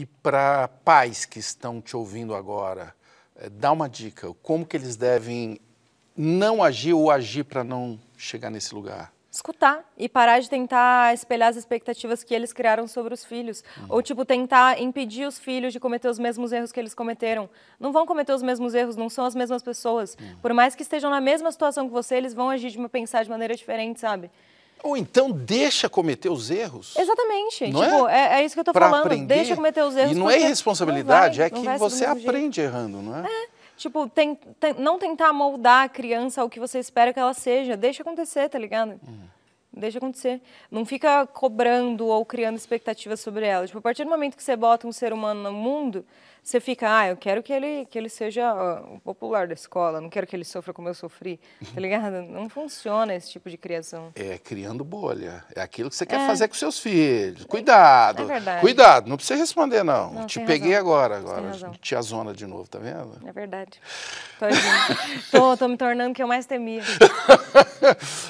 E para pais que estão te ouvindo agora, eh, dá uma dica, como que eles devem não agir ou agir para não chegar nesse lugar? escutar e parar de tentar espelhar as expectativas que eles criaram sobre os filhos. Uhum. Ou, tipo, tentar impedir os filhos de cometer os mesmos erros que eles cometeram. Não vão cometer os mesmos erros, não são as mesmas pessoas. Uhum. Por mais que estejam na mesma situação que você, eles vão agir de uma, pensar de maneira diferente, sabe? Ou então deixa cometer os erros. Exatamente. Não é? tipo, é? é? É, isso que eu tô pra falando. Aprender. Deixa cometer os erros. E não é irresponsabilidade, vai, é que você aprende jeito. errando, não é? É. Tipo, tem, tem, não tentar moldar a criança ao que você espera que ela seja. Deixa acontecer, tá ligado? Hum. Deixa acontecer. Não fica cobrando ou criando expectativas sobre ela. Tipo, a partir do momento que você bota um ser humano no mundo, você fica, ah, eu quero que ele, que ele seja o popular da escola, não quero que ele sofra como eu sofri, tá uhum. ligado? Não funciona esse tipo de criação. É criando bolha. É aquilo que você quer é. fazer com seus filhos. Cuidado. É verdade. Cuidado, não precisa responder, não. não te peguei razão. agora, agora. Te zona de novo, tá vendo? É verdade. Tô, tô, tô me tornando o que eu mais temia.